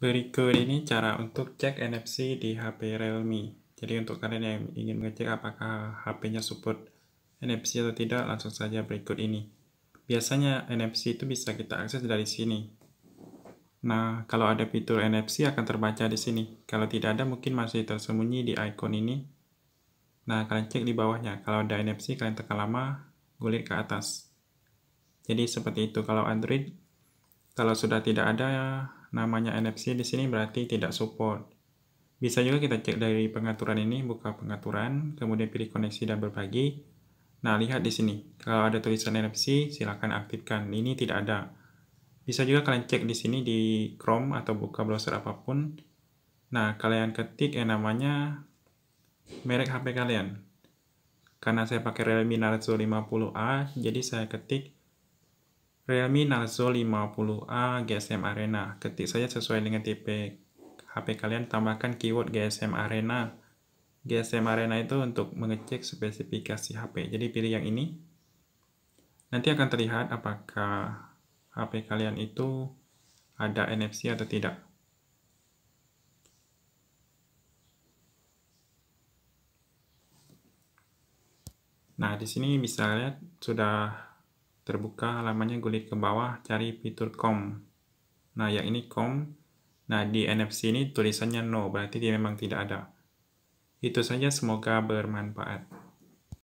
Berikut ini cara untuk cek NFC di HP Realme. Jadi untuk kalian yang ingin mengecek apakah HP-nya support NFC atau tidak, langsung saja berikut ini. Biasanya NFC itu bisa kita akses dari sini. Nah, kalau ada fitur NFC akan terbaca di sini. Kalau tidak ada mungkin masih tersembunyi di icon ini. Nah, kalian cek di bawahnya. Kalau ada NFC, kalian tekan lama, gulir ke atas. Jadi seperti itu kalau Android. Kalau sudah tidak ada, namanya NFC di sini berarti tidak support. Bisa juga kita cek dari pengaturan ini, buka pengaturan, kemudian pilih koneksi dan berbagi. Nah, lihat di sini. Kalau ada tulisan NFC, silakan aktifkan. Ini tidak ada. Bisa juga kalian cek di sini di Chrome atau buka browser apapun. Nah, kalian ketik yang namanya merek HP kalian. Karena saya pakai Realme Narzo 50A, jadi saya ketik Realme Nazo 50A GSM Arena. Ketik saja sesuai dengan tipe HP kalian, tambahkan keyword GSM Arena. GSM Arena itu untuk mengecek spesifikasi HP. Jadi pilih yang ini. Nanti akan terlihat apakah HP kalian itu ada NFC atau tidak. Nah, di sini bisa lihat sudah terbuka, halamannya gulir ke bawah, cari fitur com. Nah, yang ini com. Nah, di NFC ini tulisannya no, berarti dia memang tidak ada. Itu saja, semoga bermanfaat.